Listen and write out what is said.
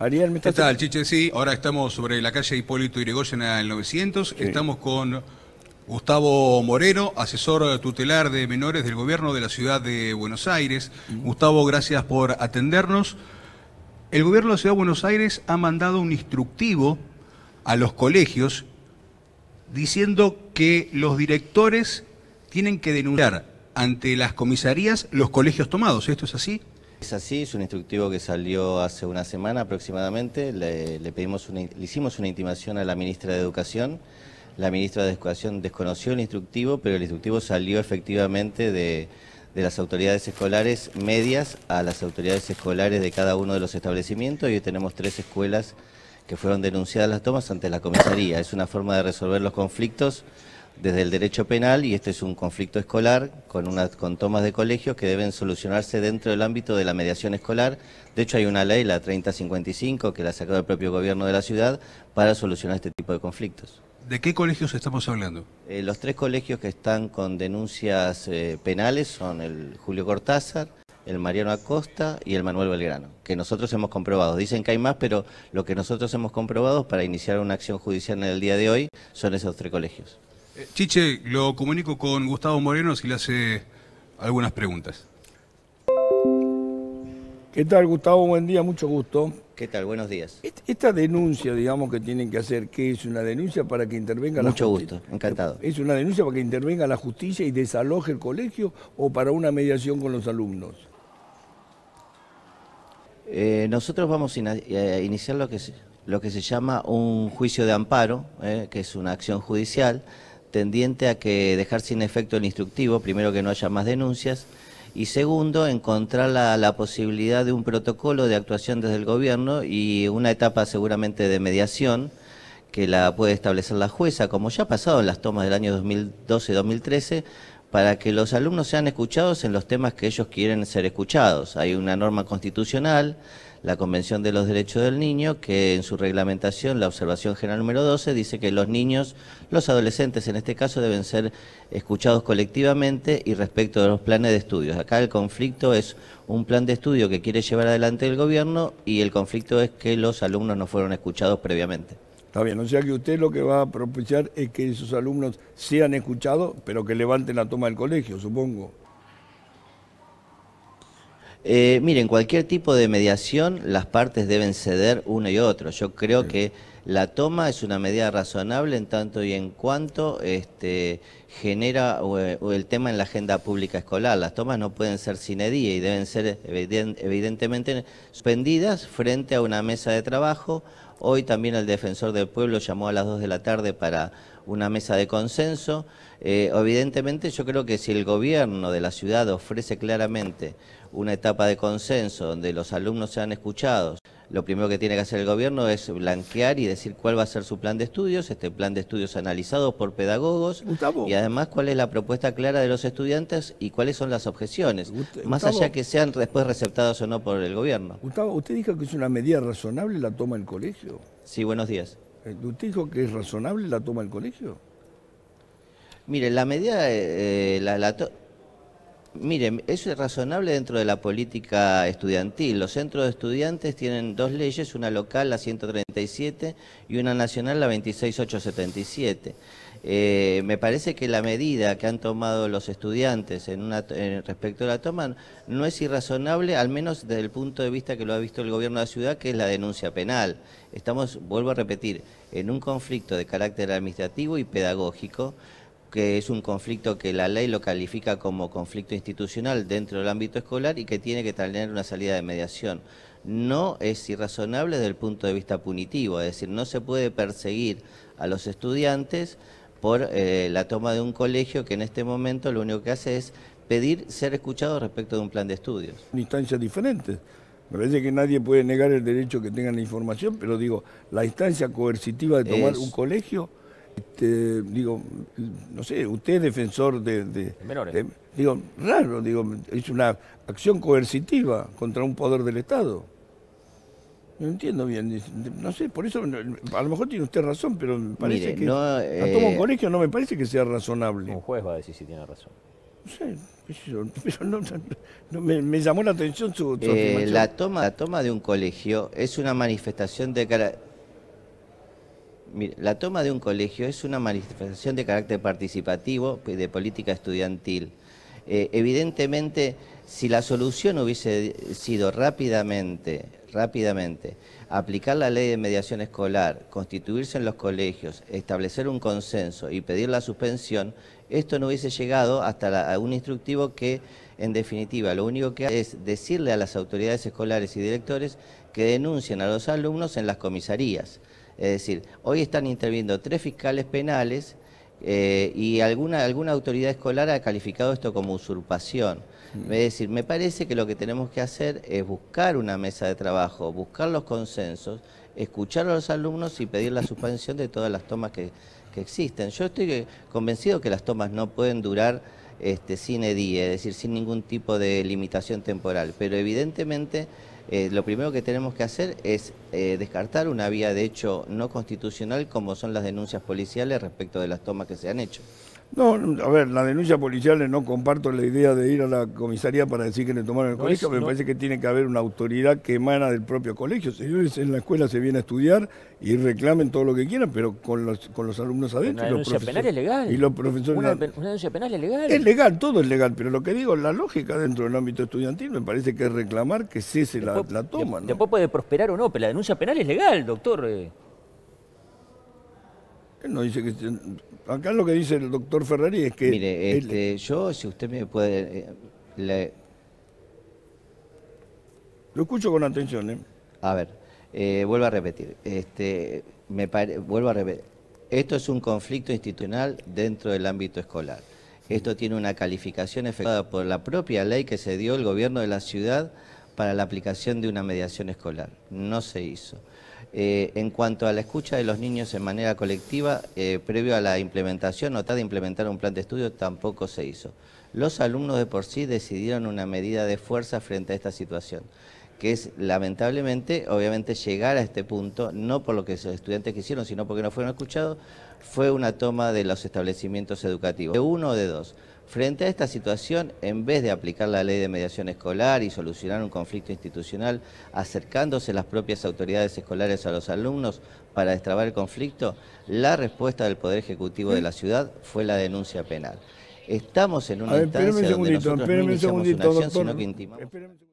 Ariel, ¿me ¿Qué tal, Chiche? Sí, ahora estamos sobre la calle Hipólito Yrigoyen al 900. Estamos con Gustavo Moreno, asesor tutelar de menores del gobierno de la ciudad de Buenos Aires. Gustavo, gracias por atendernos. El gobierno de la ciudad de Buenos Aires ha mandado un instructivo a los colegios diciendo que los directores tienen que denunciar ante las comisarías los colegios tomados. ¿Esto es así? Es así, es un instructivo que salió hace una semana aproximadamente. Le, pedimos una, hicimos una intimación a la ministra de Educación. La ministra de Educación desconoció el instructivo, pero el instructivo salió efectivamente de, de las autoridades escolares medias a las autoridades escolares de cada uno de los establecimientos y hoy tenemos tres escuelas que fueron denunciadas las tomas ante la comisaría. Es una forma de resolver los conflictos desde el derecho penal y este es un conflicto escolar con, con tomas de colegios que deben solucionarse dentro del ámbito de la mediación escolar. De hecho hay una ley, la 3055, que la ha sacado el propio gobierno de la ciudad para solucionar este tipo de conflictos. ¿De qué colegios estamos hablando? Eh, los tres colegios que están con denuncias eh, penales son el Julio Cortázar, el Mariano Acosta y el Manuel Belgrano, que nosotros hemos comprobado. Dicen que hay más, pero lo que nosotros hemos comprobado para iniciar una acción judicial en el día de hoy son esos tres colegios. Chiche, lo comunico con Gustavo Moreno si le hace algunas preguntas. ¿Qué tal, Gustavo? Buen día, mucho gusto. ¿Qué tal? Buenos días. Esta denuncia, digamos, que tienen que hacer, ¿qué es una denuncia para que intervenga la justicia? Mucho gusto, encantado. ¿Es una denuncia para que intervenga la justicia y desaloje el colegio o para una mediación con los alumnos? Eh, nosotros vamos a eh, iniciar lo que, se, llama un juicio de amparo, eh, que es una acción judicial tendiente a que dejar sin efecto el instructivo, primero que no haya más denuncias, y segundo, encontrar la, la, posibilidad de un protocolo de actuación desde el gobierno y una etapa seguramente de mediación que la puede establecer la jueza, como ya ha pasado en las tomas del año 2012-2013, para que los alumnos sean escuchados en los temas que ellos quieren ser escuchados. Hay una norma constitucional la Convención de los Derechos del Niño, que en su reglamentación, la observación general número 12, dice que los niños, los adolescentes en este caso, deben ser escuchados colectivamente y respecto de los planes de estudios. Acá el conflicto es un plan de estudio que quiere llevar adelante el gobierno y el conflicto es que los alumnos no fueron escuchados previamente. Está bien, o sea que usted lo que va a propiciar es que esos alumnos sean escuchados, pero que levanten la toma del colegio, supongo. Eh, miren, cualquier tipo de mediación, las partes deben ceder uno y otro. Yo creo que la toma es una medida razonable en tanto y en cuanto este, genera el tema en la agenda pública escolar. Las tomas no pueden ser sin edía y deben ser evidentemente suspendidas frente a una mesa de trabajo. Hoy también el defensor del pueblo llamó a las 2 de la tarde para una mesa de consenso. Eh, evidentemente yo creo que si el gobierno de la ciudad ofrece claramente una etapa de consenso donde los alumnos sean escuchados, lo primero que tiene que hacer el gobierno es blanquear y decir cuál va a ser su plan de estudios, este plan de estudios analizado por pedagogos y además cuál es la propuesta clara de los estudiantes y cuáles son las objeciones, más allá que sean después receptados o no por el gobierno. Gustavo, usted dijo que es una medida razonable la toma el colegio. Sí, buenos días. Eh, ¿Usted dijo que es razonable la toma del colegio? Mire, la medida, eh, eh, la, la Miren, eso es razonable dentro de la política estudiantil. Los centros de estudiantes tienen dos leyes, una local, la 137, y una nacional, la 26877. Eh, me parece que la medida que han tomado los estudiantes en una, en, respecto a la toma no es irrazonable, al menos desde el punto de vista que lo ha visto el gobierno de la ciudad, que es la denuncia penal. Estamos, vuelvo a repetir, en un conflicto de carácter administrativo y pedagógico, que es un conflicto que la ley lo califica como conflicto institucional dentro del ámbito escolar y que tiene que tener una salida de mediación. No es irrazonable desde el punto de vista punitivo, es decir, no se puede perseguir a los estudiantes por eh, la toma de un colegio que en este momento lo único que hace es pedir ser escuchado respecto de un plan de estudios. Instancias diferentes. Me parece que nadie puede negar el derecho que tengan la información, pero digo, la instancia coercitiva de tomar un colegio este, digo, no sé, usted defensor de... Menores. digo, raro, digo, es una acción coercitiva contra un poder del Estado. No entiendo bien, no sé, por eso a lo mejor tiene usted razón, pero me parece que no, eh, colegio no me parece que sea razonable. Un juez va a decir si tiene razón. No sé, pero no, me, llamó la atención su, eh, la toma toma de un colegio es una manifestación de, la toma de un colegio es una manifestación de carácter participativo pues, de política estudiantil. Eh, evidentemente, si la solución hubiese sido rápidamente, rápidamente, aplicar la ley de mediación escolar, constituirse en los colegios, establecer un consenso y pedir la suspensión, esto no hubiese llegado hasta un instructivo que, en definitiva, lo único que hace es decirle a las autoridades escolares y directores que denuncien a los alumnos en las comisarías. Es decir, hoy están interviniendo tres fiscales penales eh, y alguna, alguna autoridad escolar ha calificado esto como usurpación. Es decir, me parece que lo que tenemos que hacer es buscar una mesa de trabajo, buscar los consensos, escuchar a los alumnos y pedir la suspensión de todas las tomas que, existen. Yo estoy convencido que las tomas no pueden durar este, sin día, es decir, sin ningún tipo de limitación temporal, pero evidentemente eh, lo primero que tenemos que hacer es eh, descartar una vía de hecho no constitucional como son las denuncias policiales respecto de las tomas que se han hecho. No, a ver, la denuncia policial no comparto la idea de ir a la comisaría para decir que le tomaron el colegio, me parece que tiene que haber una autoridad que emana del propio colegio. Señores, en la escuela se viene a estudiar y reclamen todo lo que quieran, pero con los, con los alumnos adentro. Una denuncia penal es legal. Y los profesores. Una, denuncia penal es legal. Es legal, todo es legal, pero lo que digo, la lógica dentro del ámbito estudiantil me parece que es reclamar que cese la, la, toma. Después puede prosperar o no, pero la denuncia penal es legal, doctor. Eh dice que. Acá lo que dice el doctor Ferrari es que. Mire, este, yo, si usted me puede. Eh, lo escucho con atención, ¿eh? A ver, eh, vuelvo a repetir. Este, me Vuelvo a repetir. Esto es un conflicto institucional dentro del ámbito escolar. Esto tiene una calificación efectuada por la propia ley que se dio el gobierno de la ciudad para la aplicación de una mediación escolar. No se hizo. Eh, en cuanto a la escucha de los niños en manera colectiva, eh, previo a la implementación o de implementar un plan de estudio, tampoco se hizo. Los alumnos de por sí decidieron una medida de fuerza frente a esta situación, que es lamentablemente, obviamente, llegar a este punto, no por lo que los estudiantes quisieron, sino porque no fueron escuchados, fue una toma de los establecimientos educativos, de uno o de dos. Frente a esta situación, en vez de aplicar la ley de mediación escolar y solucionar un conflicto institucional acercándose las propias autoridades escolares a los alumnos para destrabar el conflicto, la respuesta del Poder Ejecutivo de la ciudad fue la denuncia penal. Estamos en una instancia donde no una acción, sino que intimamos...